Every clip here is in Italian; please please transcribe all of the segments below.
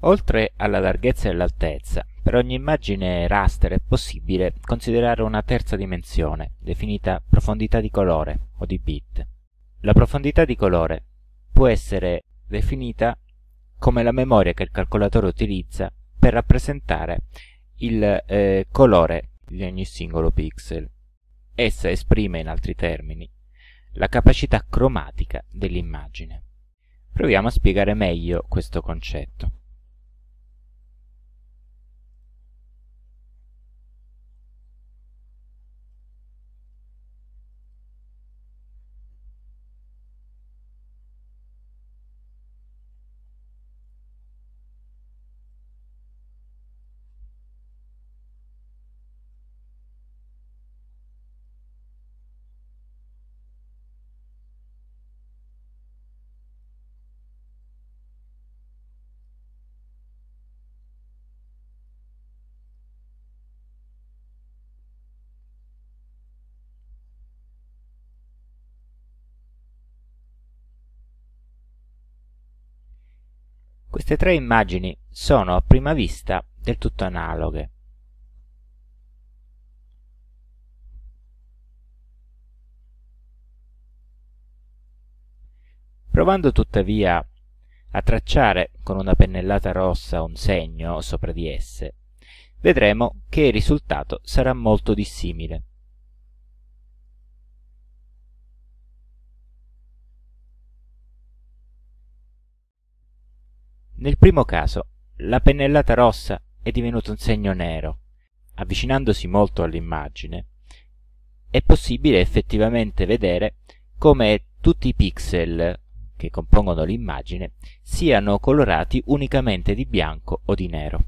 Oltre alla larghezza e all'altezza, per ogni immagine raster è possibile considerare una terza dimensione, definita profondità di colore o di bit. La profondità di colore può essere definita come la memoria che il calcolatore utilizza per rappresentare il eh, colore di ogni singolo pixel. Essa esprime, in altri termini, la capacità cromatica dell'immagine. Proviamo a spiegare meglio questo concetto. Queste tre immagini sono a prima vista del tutto analoghe. Provando tuttavia a tracciare con una pennellata rossa un segno sopra di esse, vedremo che il risultato sarà molto dissimile. Nel primo caso, la pennellata rossa è divenuta un segno nero. Avvicinandosi molto all'immagine, è possibile effettivamente vedere come tutti i pixel che compongono l'immagine siano colorati unicamente di bianco o di nero.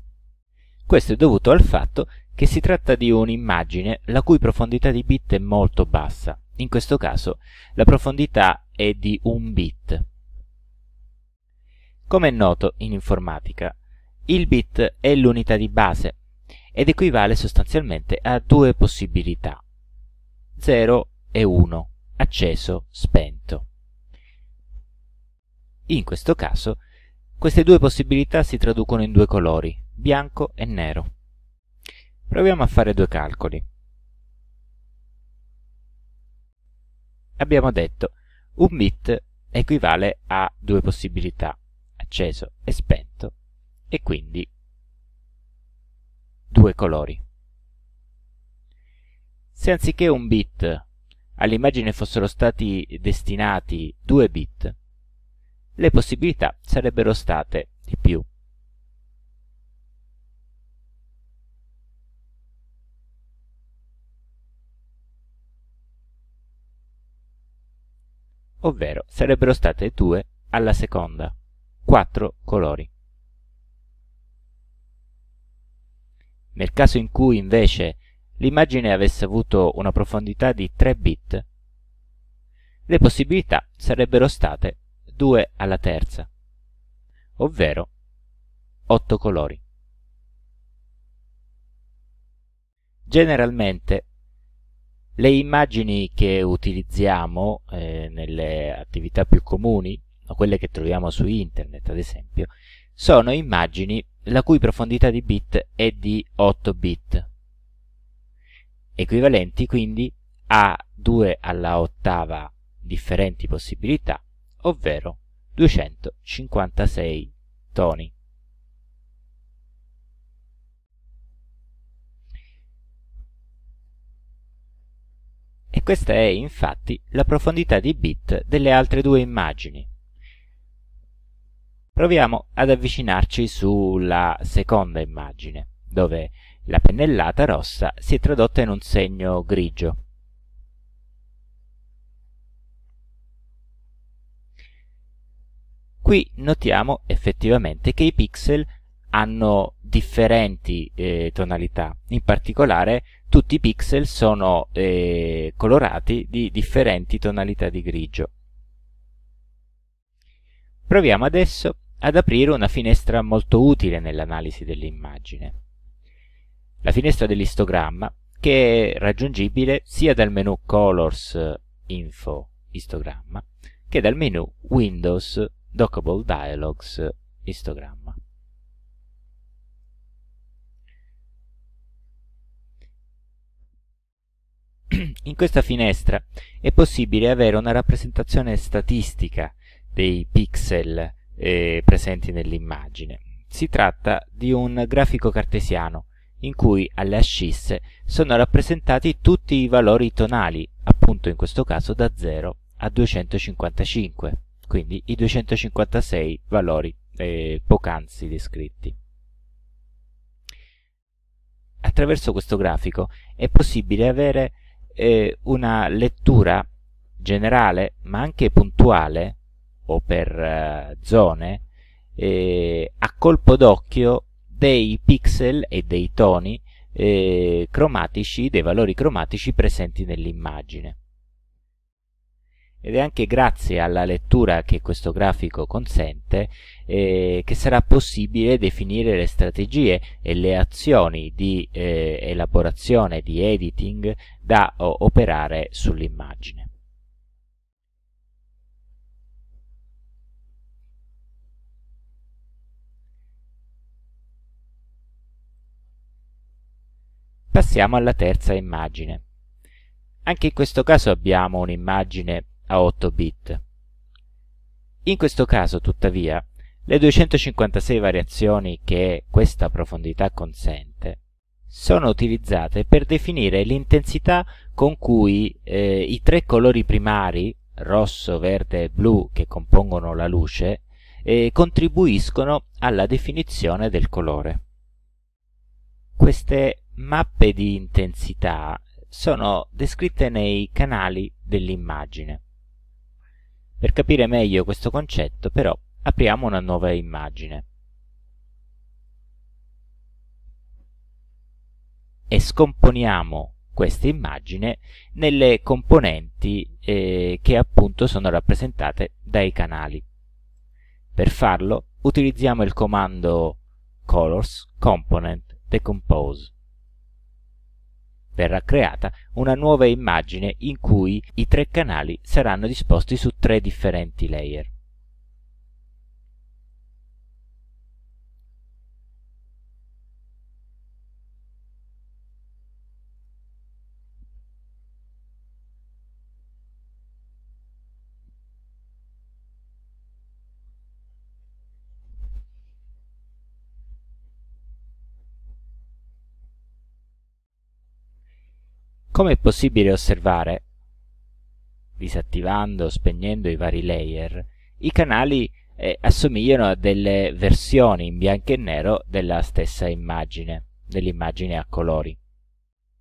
Questo è dovuto al fatto che si tratta di un'immagine la cui profondità di bit è molto bassa, in questo caso la profondità è di un bit, come è noto in informatica, il bit è l'unità di base ed equivale sostanzialmente a due possibilità, 0 e 1, acceso, spento. In questo caso, queste due possibilità si traducono in due colori, bianco e nero. Proviamo a fare due calcoli. Abbiamo detto un bit equivale a due possibilità, acceso e spento e quindi due colori. Se anziché un bit all'immagine fossero stati destinati due bit, le possibilità sarebbero state di più. ovvero sarebbero state due alla seconda quattro colori. Nel caso in cui invece l'immagine avesse avuto una profondità di 3 bit, le possibilità sarebbero state 2 alla terza, ovvero 8 colori. Generalmente le immagini che utilizziamo eh, nelle attività più comuni ma quelle che troviamo su internet ad esempio, sono immagini la cui profondità di bit è di 8 bit, equivalenti quindi a 2 alla ottava differenti possibilità, ovvero 256 toni. E questa è infatti la profondità di bit delle altre due immagini, Proviamo ad avvicinarci sulla seconda immagine, dove la pennellata rossa si è tradotta in un segno grigio. Qui notiamo effettivamente che i pixel hanno differenti eh, tonalità, in particolare tutti i pixel sono eh, colorati di differenti tonalità di grigio. Proviamo adesso ad aprire una finestra molto utile nell'analisi dell'immagine. La finestra dell'istogramma che è raggiungibile sia dal menu Colors Info Istogramma che dal menu Windows Dockable Dialogs Istogramma. In questa finestra è possibile avere una rappresentazione statistica dei pixel eh, presenti nell'immagine. Si tratta di un grafico cartesiano in cui alle ascisse sono rappresentati tutti i valori tonali, appunto in questo caso da 0 a 255, quindi i 256 valori eh, poc'anzi descritti. Attraverso questo grafico è possibile avere eh, una lettura generale, ma anche puntuale, o per eh, zone eh, a colpo d'occhio dei pixel e dei toni eh, cromatici, dei valori cromatici presenti nell'immagine. Ed è anche grazie alla lettura che questo grafico consente eh, che sarà possibile definire le strategie e le azioni di eh, elaborazione, di editing da operare sull'immagine. Passiamo alla terza immagine. Anche in questo caso abbiamo un'immagine a 8 bit. In questo caso, tuttavia, le 256 variazioni che questa profondità consente sono utilizzate per definire l'intensità con cui eh, i tre colori primari, rosso, verde e blu, che compongono la luce, eh, contribuiscono alla definizione del colore. Queste mappe di intensità sono descritte nei canali dell'immagine. Per capire meglio questo concetto, però, apriamo una nuova immagine. E scomponiamo questa immagine nelle componenti eh, che appunto sono rappresentate dai canali. Per farlo utilizziamo il comando colors component decompose verrà creata una nuova immagine in cui i tre canali saranno disposti su tre differenti layer. Come è possibile osservare, disattivando o spegnendo i vari layer, i canali eh, assomigliano a delle versioni in bianco e nero della stessa immagine, dell'immagine a colori.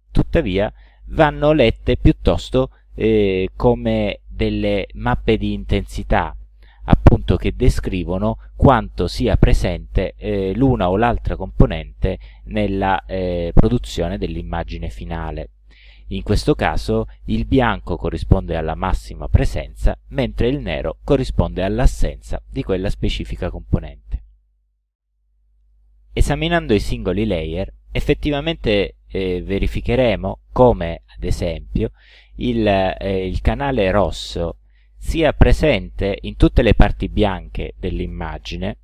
Tuttavia vanno lette piuttosto eh, come delle mappe di intensità, appunto che descrivono quanto sia presente eh, l'una o l'altra componente nella eh, produzione dell'immagine finale. In questo caso il bianco corrisponde alla massima presenza, mentre il nero corrisponde all'assenza di quella specifica componente. Esaminando i singoli layer, effettivamente eh, verificheremo come, ad esempio, il, eh, il canale rosso sia presente in tutte le parti bianche dell'immagine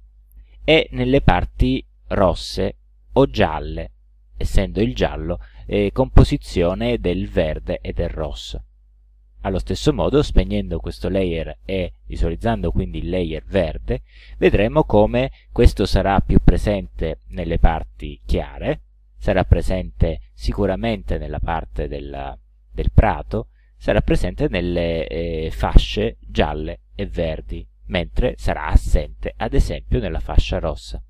e nelle parti rosse o gialle, essendo il giallo eh, composizione del verde e del rosso. Allo stesso modo, spegnendo questo layer e visualizzando quindi il layer verde, vedremo come questo sarà più presente nelle parti chiare, sarà presente sicuramente nella parte della, del prato, sarà presente nelle eh, fasce gialle e verdi, mentre sarà assente ad esempio nella fascia rossa.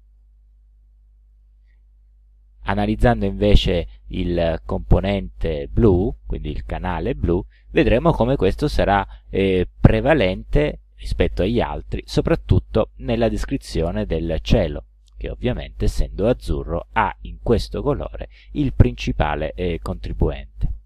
Analizzando invece il componente blu, quindi il canale blu, vedremo come questo sarà eh, prevalente rispetto agli altri, soprattutto nella descrizione del cielo, che ovviamente essendo azzurro ha in questo colore il principale eh, contribuente.